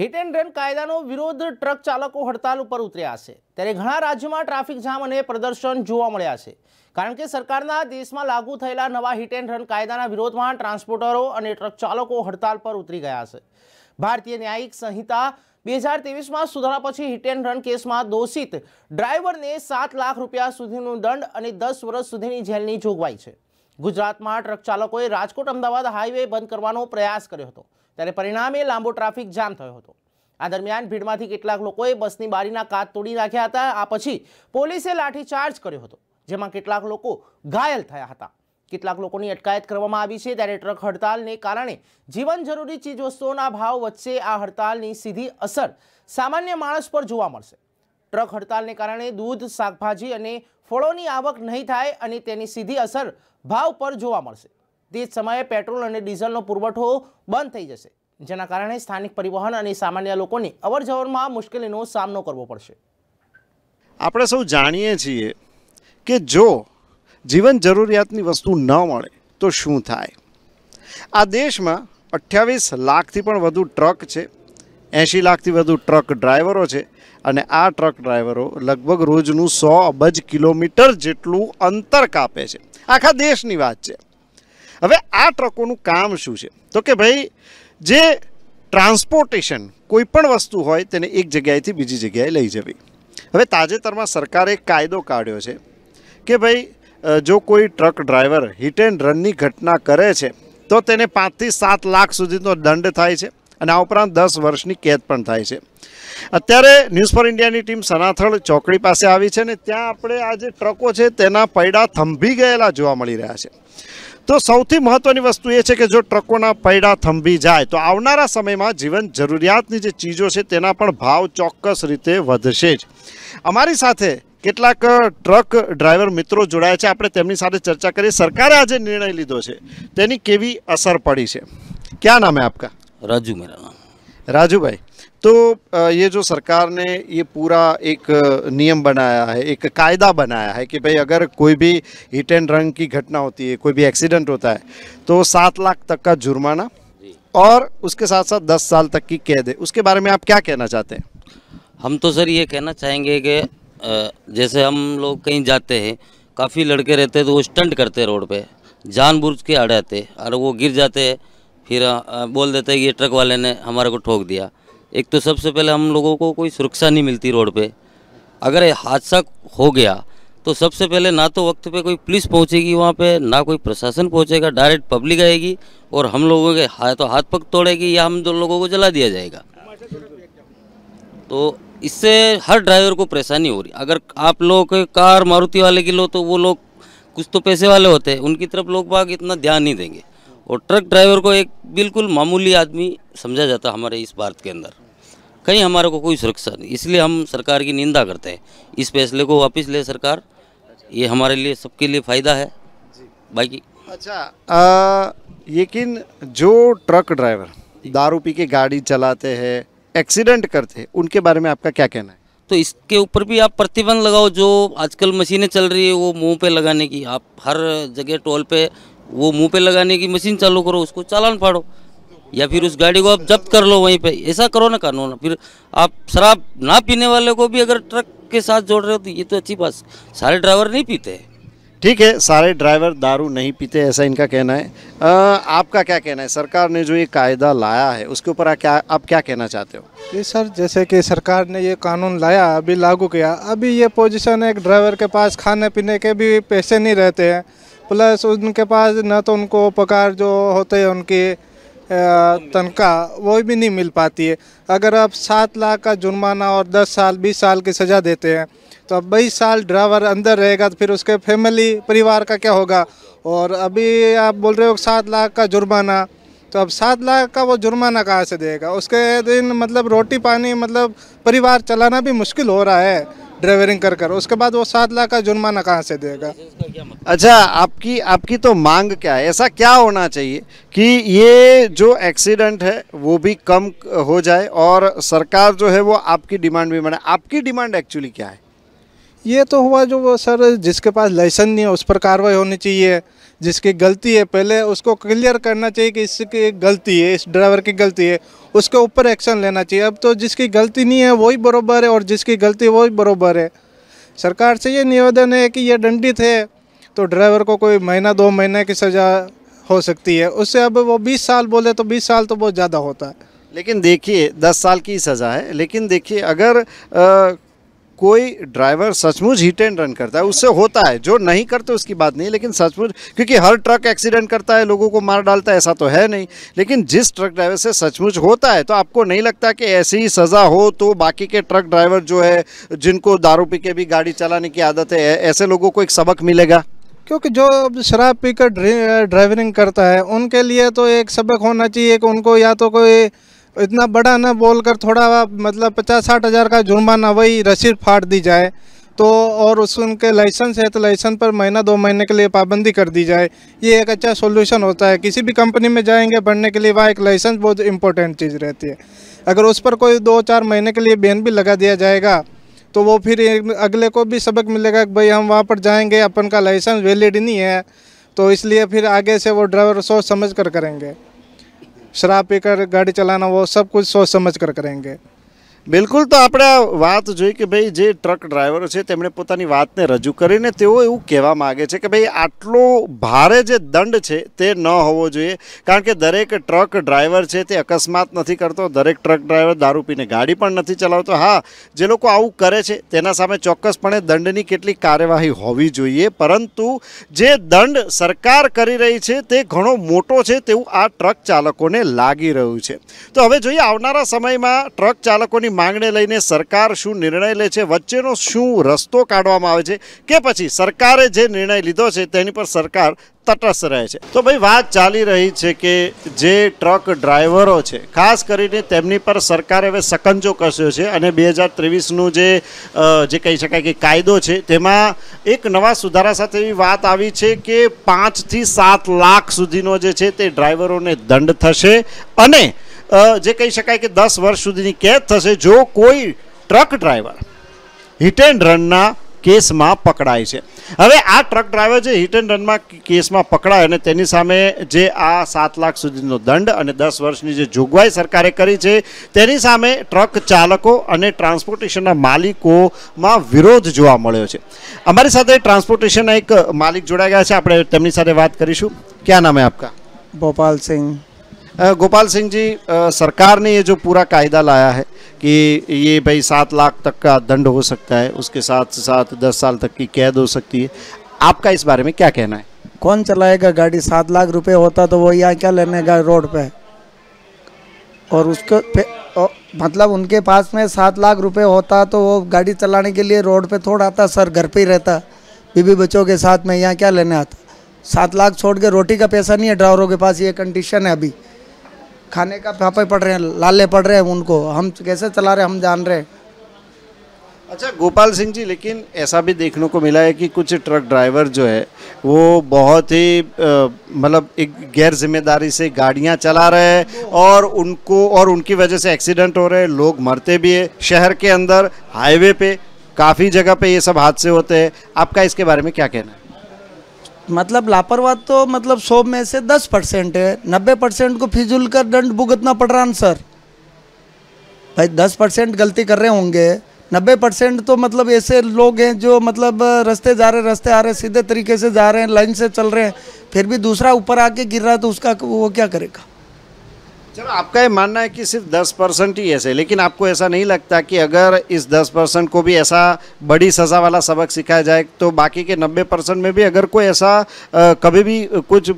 Hit and run કાયદાનો વિરોધ truck ચાલકો હડતાલ ઉપર ઉતર્યા છે ત્યારે ઘણા રાજ્યોમાં ટ્રાફિક જામ અને પ્રદર્શન જોવા મળ્યા છે કારણ કે સરકારના દેશમાં લાગુ થયેલા નવા હિટ એન્ડ રન કાયદાના વિરોધમાં ટ્રાન્સપોર્ટરો અને ટ્રક ચાલકો હડતાલ પર ઉતરી ગયા છે ભારતીય ન્યાયિક સંહિતા બે હજાર ત્રેવીસમાં સુધારા પછી હિટ એન્ડ રન કેસમાં દોષિત ડ્રાઈવરને સાત લાખ રૂપિયા સુધીનો દંડ અને દસ વર્ષ સુધીની જેલની જોગવાઈ છે ગુજરાતમાં ટ્રક ચાલકોએ રાજકોટ અમદાવાદ હાઈવે બંધ કરવાનો પ્રયાસ કર્યો હતો ત્યારે પરિણામે લાંબો ટ્રાફિક જામ થયો હતો આ દરમિયાન ભીડમાંથી કેટલાક લોકોએ બસની બારીના કાચ તોડી નાખ્યા હતા આ પછી પોલીસે લાઠીચાર્જ કર્યો હતો જેમાં કેટલાક લોકો ઘાયલ થયા હતા કેટલાક લોકોની અટકાયત કરવામાં આવી છે ત્યારે ટ્રક હડતાલને કારણે જીવન જરૂરી ચીજવસ્તુઓના ભાવ વચ્ચે આ હડતાલની સીધી અસર સામાન્ય માણસ પર જોવા મળશે ટ્રક હડતાલને કારણે દૂધ શાકભાજી અને ફળોની આવક નહીં થાય અને તેની સીધી અસર ભાવ પર જોવા મળશે તે જ સમયે પેટ્રોલ અને ડીઝલનો પુરવઠો બંધ થઈ જશે જેના કારણે સ્થાનિક પરિવહન અને સામાન્ય લોકોની અવર અવરજવરમાં મુશ્કેલીનો સામનો કરવો પડશે આપણે સૌ જાણીએ છીએ કે જો જીવન જરૂરિયાતની વસ્તુ ન મળે તો શું થાય આ દેશમાં અઠ્યાવીસ લાખથી પણ વધુ ટ્રક છે એંશી લાખથી વધુ ટ્રક ડ્રાઈવરો છે અને આ ટ્રક ડ્રાઈવરો લગભગ રોજનું સો અબજ કિલોમીટર જેટલું અંતર કાપે છે આખા દેશની વાત છે હવે આ ટ્રકોનું કામ શું છે તો કે ભાઈ જે ટ્રાન્સપોર્ટેશન કોઈ પણ વસ્તુ હોય તેને એક જગ્યાએથી બીજી જગ્યાએ લઈ જવી હવે તાજેતરમાં સરકારે કાયદો કાઢ્યો છે કે ભાઈ જો કોઈ ટ્રક ડ્રાઈવર હિટ એન્ડ રનની ઘટના કરે છે તો તેને પાંચથી સાત લાખ સુધીનો દંડ થાય છે અનાઉપ્રંત 10 વર્ષની કેત પણ થાય છે અત્યારે ન્યૂઝફર ઇન્ડિયા ની ટીમ સનાથળ ચોકડી પાસે આવી છે ને ત્યાં આપણે આ જે ટ્રકો છે તેના પડ્યા થંભી ગયા જોવા મળી રહ્યા છે તો સૌથી મહત્વની વસ્તુ એ છે કે જો ટ્રકોના પડ્યા થંભી જાય તો આવનારા સમયમાં જીવન જરૂરિયાતની જે ચીજો છે તેના પણ ભાવ ચોક્કસ રીતે વધશે જ અમારી સાથે કેટલાક ટ્રક ડ્રાઈવર મિત્રો જોડાયા છે આપણે તેમની સાથે ચર્ચા કરી સરકારે આજે નિર્ણય લીધો છે તેની કેવી અસર પડી છે શું નામ છે આપકા राजू मेरा नाम राजू भाई तो ये जो सरकार ने ये पूरा एक नियम बनाया है एक कायदा बनाया है कि भाई अगर कोई भी हिट एंड रन की घटना होती है कोई भी एक्सीडेंट होता है तो सात लाख तक का जुर्माना और उसके साथ साथ दस साल तक की कैद है उसके बारे में आप क्या कहना चाहते हैं हम तो सर ये कहना चाहेंगे कि जैसे हम लोग कहीं जाते हैं काफ़ी लड़के रहते हैं तो वो स्टंट करते रोड पर जानबूझ के अड़ाते और वो गिर जाते हैं फिर बोल देते हैं कि ये ट्रक वाले ने हमारे को ठोक दिया एक तो सबसे पहले हम लोगों को कोई सुरक्षा नहीं मिलती रोड पे अगर हादसा हो गया तो सबसे पहले ना तो वक्त पे कोई पुलिस पहुंचेगी वहाँ पे ना कोई प्रशासन पहुंचेगा डायरेक्ट पब्लिक आएगी और हम लोगों के हाथ तो हाथ पक तोड़ेगी या हम दो लोगों को जला दिया जाएगा तो इससे हर ड्राइवर को परेशानी हो रही अगर आप लोग कार मारुति वाले की लो तो वो लोग कुछ तो पैसे वाले होते हैं उनकी तरफ लोग बाग इतना ध्यान नहीं देंगे और ट्रक ड्राइवर को एक बिल्कुल मामूली आदमी समझा जाता हमारे इस भारत के अंदर कहीं हमारे को कोई सुरक्षा नहीं इसलिए हम सरकार की निंदा करते हैं इस फैसले को वापस ले सरकार ये हमारे लिए सबके लिए फ़ायदा है बाकी अच्छा लेकिन जो ट्रक ड्राइवर दारू पी के गाड़ी चलाते हैं एक्सीडेंट करते हैं उनके बारे में आपका क्या कहना है तो इसके ऊपर भी आप प्रतिबंध लगाओ जो आजकल मशीनें चल रही है वो मुंह पे लगाने की आप हर जगह टोल पे वो मुंह पे लगाने की मशीन चालू करो उसको चालान फाड़ो या फिर उस गाड़ी को आप जब्त कर लो वहीं पे ऐसा करो ना कानून फिर आप शराब ना पीने वाले को भी अगर ट्रक के साथ जोड़ रहे हो तो ये तो अच्छी बात सारे ड्राइवर नहीं पीते ठीक है सारे ड्राइवर दारू नहीं पीते ऐसा इनका कहना है आ, आपका क्या कहना है सरकार ने जो ये कायदा लाया है उसके ऊपर आप क्या आप क्या कहना चाहते हो ये सर जैसे कि सरकार ने ये कानून लाया अभी लागू किया अभी ये पोजीशन है ड्राइवर के पास खाने पीने के भी पैसे नहीं रहते हैं प्लस उनके पास ना तो उनको पकार जो होते हैं उनकी तनख्वाह वो भी नहीं मिल पाती है अगर आप सात लाख का जुर्माना और दस साल बीस साल की सज़ा देते हैं तो अब बीस साल ड्राइवर अंदर रहेगा तो फिर उसके फैमिली परिवार का क्या होगा और अभी आप बोल रहे हो सात लाख का जुर्माना तो अब सात लाख का वो जुर्माना कहाँ से देगा उसके दिन मतलब रोटी पानी मतलब परिवार चलाना भी मुश्किल हो रहा है ड्राइवरिंग कर कर उसके बाद वो सात लाख का जुर्माना कहाँ से देगा अच्छा, मतलब? अच्छा आपकी आपकी तो मांग क्या है ऐसा क्या होना चाहिए कि ये जो एक्सीडेंट है वो भी कम हो जाए और सरकार जो है वो आपकी डिमांड भी बने आपकी डिमांड एक्चुअली क्या है ये तो हुआ जो वो सर जिसके पास लाइसेंस नहीं है उस पर कार्रवाई होनी चाहिए जिसकी गलती है पहले उसको क्लियर करना चाहिए कि इसकी गलती है इस ड्राइवर की गलती है उसके ऊपर एक्शन लेना चाहिए अब तो जिसकी गलती नहीं है वही बरोबर है और जिसकी गलती है वही बरोबर है सरकार से ये निवेदन है कि ये दंडित है तो ड्राइवर को कोई महीना दो महीने की सज़ा हो सकती है उससे अब वो बीस साल बोले तो बीस साल तो बहुत ज़्यादा होता है लेकिन देखिए दस साल की सज़ा है लेकिन देखिए अगर आ, कोई ड्राइवर सचमुच हिट एंड रन करता है उससे होता है जो नहीं करते उसकी बात नहीं लेकिन सचमुच क्योंकि हर ट्रक एक्सीडेंट करता है लोगों को मार डालता है ऐसा तो है नहीं लेकिन जिस ट्रक ड्राइवर से सचमुच होता है तो आपको नहीं लगता कि ऐसी ही सज़ा हो तो बाकी के ट्रक ड्राइवर जो है जिनको दारू पी के भी गाड़ी चलाने की आदत है ऐसे लोगों को एक सबक मिलेगा क्योंकि जो शराब पीकर ड्राइविंग करता है उनके लिए तो एक सबक होना चाहिए कि उनको या तो कोई इतना बड़ा ना बोलकर थोड़ा मतलब पचास साठ हज़ार का जुर्माना वही रसीद फाड़ दी जाए तो और उस उनके लाइसेंस है तो लाइसेंस पर महीना दो महीने के लिए पाबंदी कर दी जाए ये एक अच्छा सॉल्यूशन होता है किसी भी कंपनी में जाएंगे पढ़ने के लिए वहाँ एक लाइसेंस बहुत इंपॉर्टेंट चीज़ रहती है अगर उस पर कोई दो चार महीने के लिए बैन भी लगा दिया जाएगा तो वो फिर अगले को भी सबक मिलेगा कि भाई हम वहाँ पर जाएंगे अपन का लाइसेंस वैलिड नहीं है तो इसलिए फिर आगे से वो ड्राइवर सोच समझ कर करेंगे शराब पीकर गाड़ी चलाना वो सब कुछ सोच समझ कर करेंगे બિલકુલ તો આપણે આ વાત જોઈ કે ભાઈ જે ટ્રક ડ્રાઈવરો છે તેમણે પોતાની વાતને રજૂ કરીને તેઓ એવું કહેવા માગે છે કે ભાઈ આટલો ભારે જે દંડ છે તે ન હોવો જોઈએ કારણ કે દરેક ટ્રક ડ્રાઈવર છે તે અકસ્માત નથી કરતો દરેક ટ્રક ડ્રાઈવર દારૂ પીને ગાડી પણ નથી ચલાવતો હા જે લોકો આવું કરે છે તેના સામે ચોક્કસપણે દંડની કેટલીક કાર્યવાહી હોવી જોઈએ પરંતુ જે દંડ સરકાર કરી રહી છે તે ઘણો મોટો છે તેવું આ ટ્રક ચાલકોને લાગી રહ્યું છે તો હવે જોઈએ આવનારા સમયમાં ટ્રક ચાલકોની તેમની માંગને લઈને સરકાર શું નિર્ણય લે છે વચ્ચેનો શું રસ્તો કાઢવામાં આવે છે કે પછી સરકારે જે નિર્ણય લીધો છે તેની પર સરકાર તટસ્થ રહે છે તો ભાઈ વાત ચાલી રહી છે કે જે ટ્રક ડ્રાઈવરો છે ખાસ કરીને તેમની પર સરકારે હવે સકંજો કસ્યો છે અને બે હજાર ત્રેવીસનું જે જે કહી શકાય કે કાયદો છે તેમાં એક નવા સુધારા સાથે એવી વાત આવી છે કે પાંચથી સાત લાખ સુધીનો જે છે તે ડ્રાઈવરોને દંડ થશે અને અ જે કઈ શકાય કે 10 વર્ષ સુધીની કેદ થશે જો કોઈ ટ્રક ડ્રાઈવર હિટ એન્ડ રનના કેસમાં પકડાય છે હવે આ ટ્રક ડ્રાઈવર જે હિટ એન્ડ રનમાં કેસમાં પકડાય અને તેની સામે જે આ 7 લાખ સુધીનો દંડ અને 10 વર્ષની જે જોગવાઈ સરકારે કરી છે તેની સામે ટ્રક ચાલકો અને ટ્રાન્સપોર્ટેશનના માલિકોમાં વિરોધ જોવા મળ્યો છે અમારી સાથે ટ્રાન્સપોર્ટેશનના એક માલિક જોડાય ગયા છે આપણે તેમની સાથે વાત કરીશું કે નામ એ આપકા भोपाल Singh गोपाल सिंह जी सरकार ने ये जो पूरा कायदा लाया है कि ये भाई सात लाख तक का दंड हो सकता है उसके साथ साथ दस साल तक की कैद हो सकती है आपका इस बारे में क्या कहना है कौन चलाएगा गाड़ी सात लाख रुपए होता तो वो यहाँ क्या लेने का रोड पे और उसको मतलब उनके पास में सात लाख रुपए होता तो वो गाड़ी चलाने के लिए रोड पे थोड़ा आता सर घर पे ही रहता बीबी बच्चों के साथ में यहाँ क्या लेने आता सात लाख छोड़ के रोटी का पैसा नहीं है ड्राइवरों के पास ये कंडीशन है अभी खाने का फापे पड़ रहे हैं लाले पड़ रहे हैं उनको हम कैसे चला रहे हैं हम जान रहे हैं अच्छा गोपाल सिंह जी लेकिन ऐसा भी देखने को मिला है कि कुछ ट्रक ड्राइवर जो है वो बहुत ही मतलब एक गैर जिम्मेदारी से गाड़ियां चला रहे हैं और उनको और उनकी वजह से एक्सीडेंट हो रहे हैं लोग मरते भी है शहर के अंदर हाईवे पे काफ़ी जगह पे ये सब हादसे होते हैं आपका इसके बारे में क्या कहना है मतलब लापरवाह तो मतलब सौ में से दस परसेंट है नब्बे परसेंट को फिजुल कर दंड भुगतना पड़ रहा सर भाई दस परसेंट गलती कर रहे होंगे नब्बे परसेंट तो मतलब ऐसे लोग हैं जो मतलब रास्ते जा रहे रास्ते आ रहे सीधे तरीके से जा रहे हैं लाइन से चल रहे हैं फिर भी दूसरा ऊपर आके गिर रहा है तो उसका वो क्या करेगा चलो आपका ये मानना है कि सिर्फ दस परसेंट ही ऐसे लेकिन आपको ऐसा नहीं लगता कि अगर इस दस परसेंट को भी ऐसा बड़ी सज़ा वाला सबक सिखाया जाए तो बाकी के नब्बे परसेंट में भी अगर कोई ऐसा आ, कभी भी कुछ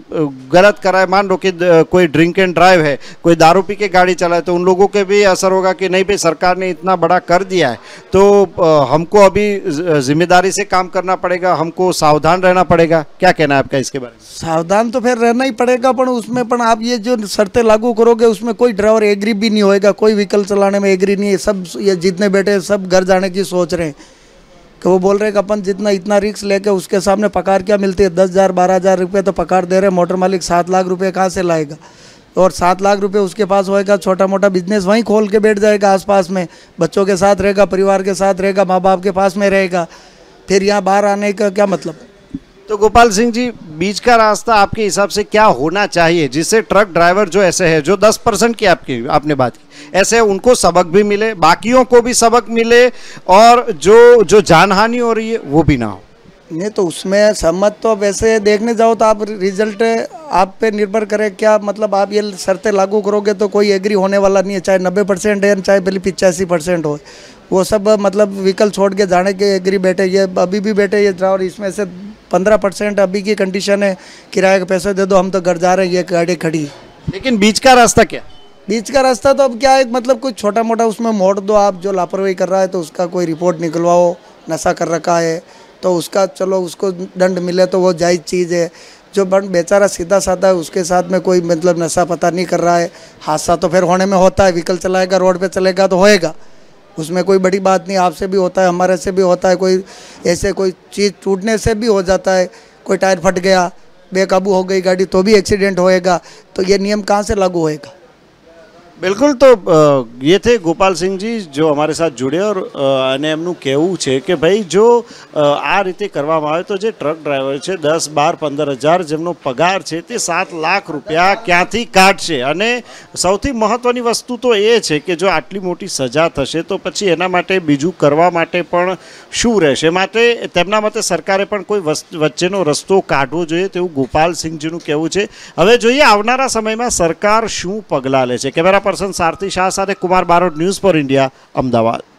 गलत कराए मान लो कि कोई ड्रिंक एंड ड्राइव है कोई दारू पी के गाड़ी चलाए तो उन लोगों के भी असर होगा कि नहीं भाई सरकार ने इतना बड़ा कर दिया है तो आ, हमको अभी जिम्मेदारी से काम करना पड़ेगा हमको सावधान रहना पड़ेगा क्या कहना है आपका इसके बारे में सावधान तो फिर रहना ही पड़ेगा पर उसमें पर आप ये जो शर्तें लागू करोगे क्योंकि उसमें कोई ड्राइवर एग्री भी नहीं होएगा कोई व्हीकल चलाने में एग्री नहीं है सब ये जितने बैठे सब घर जाने की सोच रहे हैं कि वो बोल रहे हैं कि अपन जितना इतना रिक्स लेके उसके सामने पकार क्या मिलती है दस हज़ार बारह हज़ार रुपये तो पकार दे रहे मोटर मालिक सात लाख रुपये कहाँ से लाएगा और सात लाख रुपये उसके पास होएगा छोटा मोटा बिजनेस वहीं खोल के बैठ जाएगा पास में बच्चों के साथ रहेगा परिवार के साथ रहेगा माँ बाप के पास में रहेगा फिर यहाँ बाहर आने का क्या मतलब तो गोपाल सिंह जी बीच का रास्ता आपके हिसाब से क्या होना चाहिए जिससे ट्रक ड्राइवर जो ऐसे है जो 10 परसेंट की आपकी आपने बात की ऐसे उनको सबक भी मिले बाकियों को भी सबक मिले और जो जो जानहानि हो रही है वो भी ना हो नहीं तो उसमें सहमत तो वैसे देखने जाओ तो आप रिजल्ट आप पे निर्भर करें क्या मतलब आप ये शर्तें लागू करोगे तो कोई एग्री होने वाला नहीं है चाहे नब्बे परसेंट है चाहे पहले पिचासी परसेंट हो वो सब मतलब व्हीकल छोड़ के जाने के एग्री बैठे ये अभी भी बैठे ये ड्राइवर इसमें से पंद्रह परसेंट अभी की कंडीशन है किराए का पैसा दे दो हम तो घर जा रहे हैं ये गाड़ी खड़ी लेकिन बीच का रास्ता क्या बीच का रास्ता तो अब क्या है मतलब कुछ छोटा मोटा उसमें मोड़ दो आप जो लापरवाही कर रहा है तो उसका कोई रिपोर्ट निकलवाओ नशा कर रखा है तो उसका चलो उसको दंड मिले तो वो जायज़ चीज़ है जो बन बेचारा सीधा साधा है उसके साथ में कोई मतलब नशा पता नहीं कर रहा है हादसा तो फिर होने में होता है व्हीकल चलाएगा रोड पे चलेगा तो होएगा उसमें कोई बड़ी बात नहीं आपसे भी होता है हमारे से भी होता है कोई ऐसे कोई चीज़ टूटने से भी हो जाता है कोई टायर फट गया बेकाबू हो गई गाड़ी तो भी एक्सीडेंट होएगा तो ये नियम कहाँ से लागू होएगा બિલકુલ તો યે થે ગોપાલસિંહજી જો અમારે સાથ જોડે અને એમનું કેવું છે કે ભાઈ જો આ રીતે કરવામાં આવે તો જે ટ્રક ડ્રાઈવર છે 10 12 15000 જેનો પગાર છે તે 7 લાખ રૂપિયા ક્યાંથી કાઢશે અને સૌથી મહત્વની વસ્તુ તો એ છે કે જો આટલી મોટી સજા થશે તો પછી એના માટે બીજું કરવા માટે પણ શું રહેશે માટે તેમના માટે સરકારે પણ કોઈ વચ્ચેનો રસ્તો કાઢવો જોઈએ તેવું ગોપાલસિંહજીનું કહેવું છે હવે જોઈએ આવનારા સમયમાં સરકાર શું પગલા લે છે કેમ કે person Sarathi Shah Kumar Barot news for India Ahmedabad